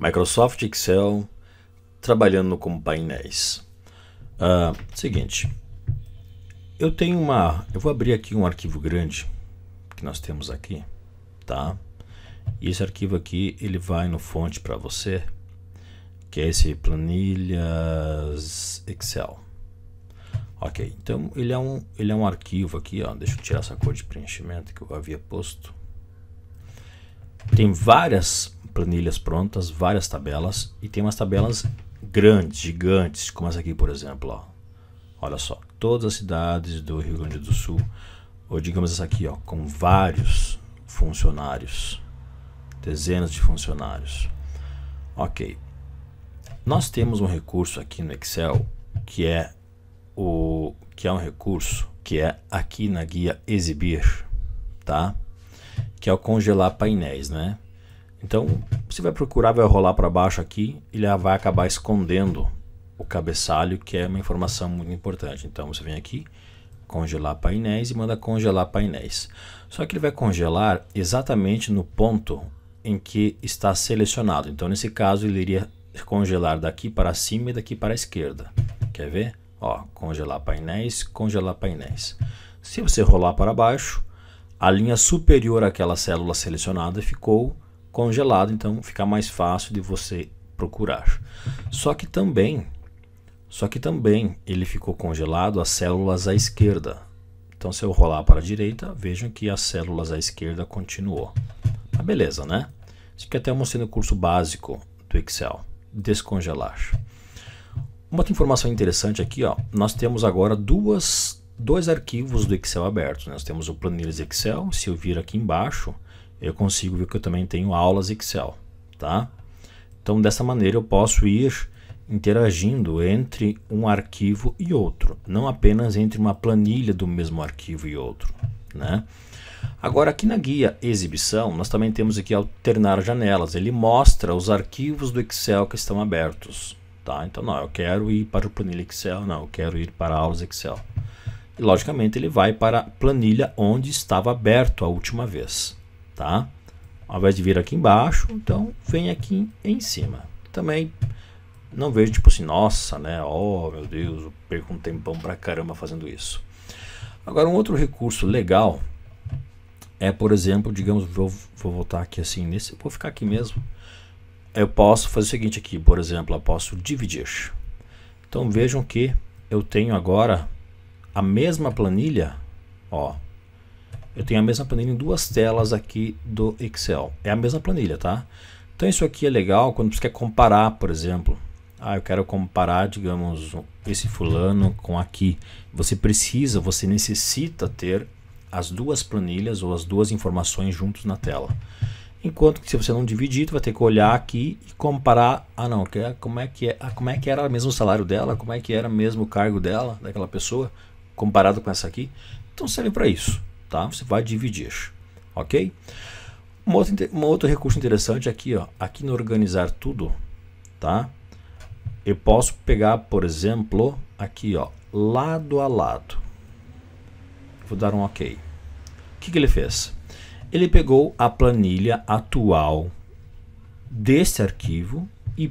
Microsoft Excel trabalhando com painéis. Uh, seguinte, eu tenho uma, eu vou abrir aqui um arquivo grande que nós temos aqui, tá? E esse arquivo aqui ele vai no fonte para você, que é esse planilhas Excel. Ok, então ele é um, ele é um arquivo aqui, ó. Deixa eu tirar essa cor de preenchimento que eu havia posto tem várias planilhas prontas, várias tabelas e tem umas tabelas grandes, gigantes, como essa aqui, por exemplo. Ó. Olha só, todas as cidades do Rio Grande do Sul, ou digamos essa aqui, ó, com vários funcionários, dezenas de funcionários. Ok, nós temos um recurso aqui no Excel que é o que é um recurso que é aqui na guia exibir, tá? que é o congelar painéis, né? Então, você vai procurar, vai rolar para baixo aqui, ele vai acabar escondendo o cabeçalho, que é uma informação muito importante. Então, você vem aqui, congelar painéis e manda congelar painéis. Só que ele vai congelar exatamente no ponto em que está selecionado. Então, nesse caso, ele iria congelar daqui para cima e daqui para a esquerda. Quer ver? Ó, congelar painéis, congelar painéis. Se você rolar para baixo, a linha superior àquela célula selecionada ficou congelada, então fica mais fácil de você procurar. Só que também, só que também ele ficou congelado as células à esquerda. Então se eu rolar para a direita, vejam que as células à esquerda continuou. Mas beleza, né? Isso que até eu mostrei no curso básico do Excel, descongelar. Uma outra informação interessante aqui, ó, nós temos agora duas dois arquivos do Excel abertos. Né? Nós temos o planilhas Excel. Se eu vir aqui embaixo, eu consigo ver que eu também tenho aulas Excel. Tá? Então, dessa maneira, eu posso ir interagindo entre um arquivo e outro, não apenas entre uma planilha do mesmo arquivo e outro. Né? Agora, aqui na guia Exibição, nós também temos aqui Alternar Janelas. Ele mostra os arquivos do Excel que estão abertos. Tá? Então, não, eu quero ir para o planilha Excel, não, eu quero ir para aulas Excel logicamente ele vai para a planilha onde estava aberto a última vez, tá? Ao invés de vir aqui embaixo, então vem aqui em cima. Também não vejo tipo assim, nossa, né? Oh, meu Deus, eu perco um tempão pra caramba fazendo isso. Agora um outro recurso legal é, por exemplo, digamos, vou, vou voltar aqui assim nesse, vou ficar aqui mesmo. Eu posso fazer o seguinte aqui, por exemplo, eu posso dividir. Então vejam que eu tenho agora a mesma planilha, ó, eu tenho a mesma planilha em duas telas aqui do Excel. É a mesma planilha, tá? Então isso aqui é legal quando você quer comparar, por exemplo. Ah, eu quero comparar, digamos, esse fulano com aqui. Você precisa, você necessita ter as duas planilhas ou as duas informações juntos na tela. Enquanto que se você não dividir, você vai ter que olhar aqui e comparar. Ah, não, é, como é que é? Ah, como é que era mesmo o salário dela? Como é que era mesmo o cargo dela, daquela pessoa? comparado com essa aqui, então serve para isso, tá? Você vai dividir, ok? Um outro, um outro recurso interessante aqui, é ó, aqui no organizar tudo, tá? Eu posso pegar, por exemplo, aqui, ó, lado a lado. Vou dar um OK. O que, que ele fez? Ele pegou a planilha atual deste arquivo e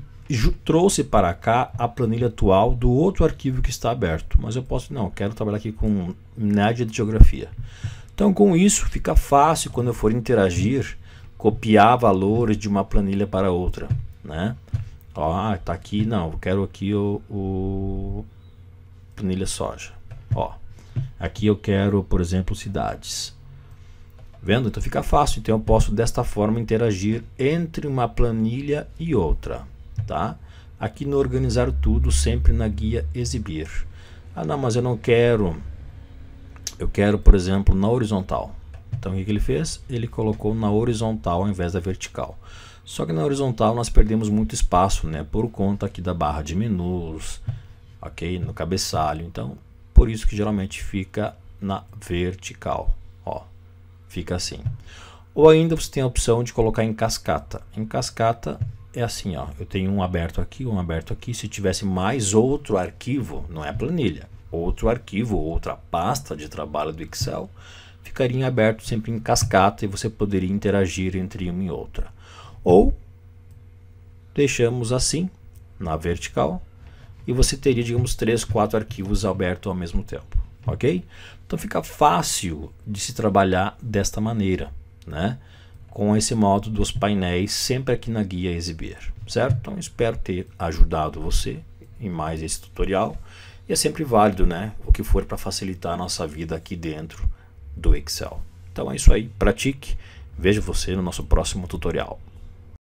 trouxe para cá a planilha atual do outro arquivo que está aberto. Mas eu posso, não, quero trabalhar aqui com NAD de Geografia. Então, com isso, fica fácil quando eu for interagir, copiar valores de uma planilha para outra, né? Ó, ah, tá aqui, não, quero aqui o, o planilha soja. Ó, aqui eu quero, por exemplo, cidades. Vendo? Então fica fácil, então eu posso desta forma interagir entre uma planilha e outra tá? Aqui no organizar tudo, sempre na guia exibir. Ah, não, mas eu não quero. Eu quero, por exemplo, na horizontal. Então, o que, ele fez? Ele colocou na horizontal ao invés da vertical. Só que na horizontal nós perdemos muito espaço, né? Por conta aqui da barra de menus, ok? No cabeçalho. Então, por isso que geralmente fica na vertical, ó. Fica assim. Ou ainda você tem a opção de colocar em cascata. Em cascata, é assim, ó, eu tenho um aberto aqui, um aberto aqui. Se tivesse mais outro arquivo, não é planilha, outro arquivo, outra pasta de trabalho do Excel, ficaria aberto sempre em cascata e você poderia interagir entre uma e outra. Ou deixamos assim, na vertical, e você teria, digamos, três, quatro arquivos abertos ao mesmo tempo, ok? Então fica fácil de se trabalhar desta maneira, né? com esse modo dos painéis sempre aqui na guia exibir, certo? Então espero ter ajudado você em mais esse tutorial e é sempre válido, né? O que for para facilitar a nossa vida aqui dentro do Excel. Então é isso aí, pratique, vejo você no nosso próximo tutorial.